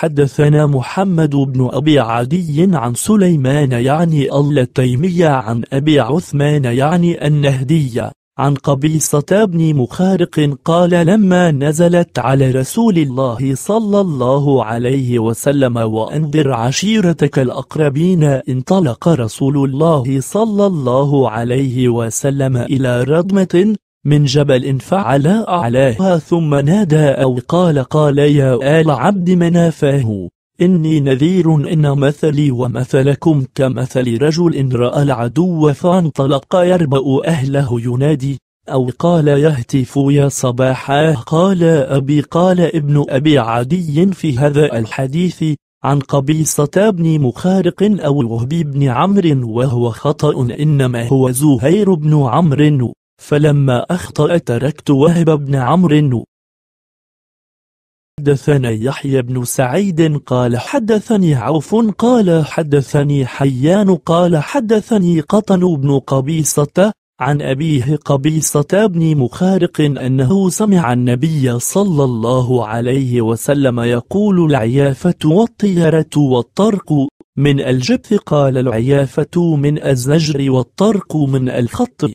حدثنا محمد بن أبي عدي عن سليمان يعني التيمية عن أبي عثمان يعني النهدية عن قبيصة بن مخارق قال لما نزلت على رسول الله صلى الله عليه وسلم وأنذر عشيرتك الأقربين انطلق رسول الله صلى الله عليه وسلم إلى رضمة من جبل فعلى أعلاها ثم نادى أو قال قال يا آل عبد منافاه إني نذير إن مثلي ومثلكم كمثل رجل رأى العدو فانطلق يربأ أهله ينادي أو قال يهتف يا صباحا قال أبي قال ابن أبي عدي في هذا الحديث عن قبيصة بن مخارق أو وهبي بن عمرو وهو خطأ إنما هو زهير بن عمرو فلما أخطأ تركت وهب بن عمرو حدثنا يحيى بن سعيد قال حدثني عوف قال حدثني حيان قال حدثني قطن بن قبيصة عن أبيه قبيصة بن مخارق أنه سمع النبي صلى الله عليه وسلم يقول العيافة والطيرة والطرق من الجبث قال العيافة من الزجر والطرق من الخط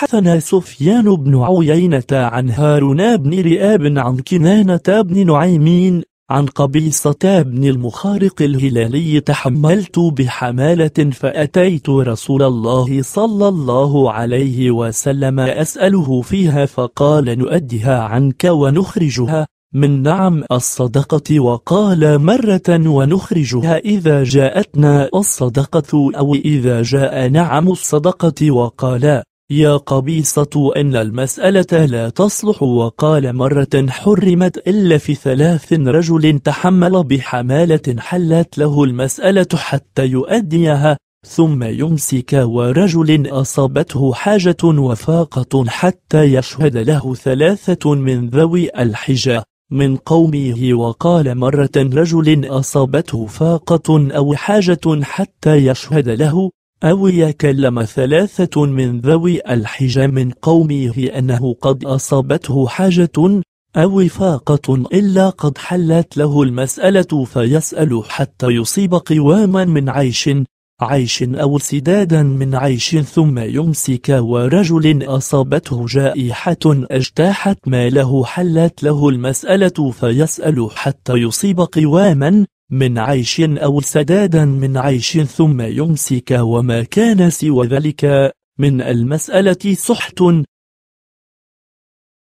حدثنا سفيان بن عيينة عن هارون بن رئاب عن كنانة بن نعيمين عن قبيصة بن المخارق الهلالي تحملت بحمالة فأتيت رسول الله صلى الله عليه وسلم أسأله فيها فقال نؤديها عنك ونخرجها من نعم الصدقة وقال مرة ونخرجها إذا جاءتنا الصدقة أو إذا جاء نعم الصدقة وقال يا قبيصة أن المسألة لا تصلح وقال مرة حرمت إلا في ثلاث رجل تحمل بحمالة حلت له المسألة حتى يؤديها ثم يمسك ورجل أصابته حاجة وفاقة حتى يشهد له ثلاثة من ذوي الحجة من قومه وقال مرة رجل أصابته فاقة أو حاجة حتى يشهد له أو يكلم ثلاثة من ذوي الحجة من قومه أنه قد أصابته حاجة أو فاقة إلا قد حلت له المسألة فيسأل حتى يصيب قواما من عيش عيش أو سدادا من عيش ثم يمسك ورجل أصابته جائحة اجتاحت ماله حلت له المسألة فيسأل حتى يصيب قواما من عيش أو سدادا من عيش ثم يمسك وما كان سوى ذلك من المسألة صحت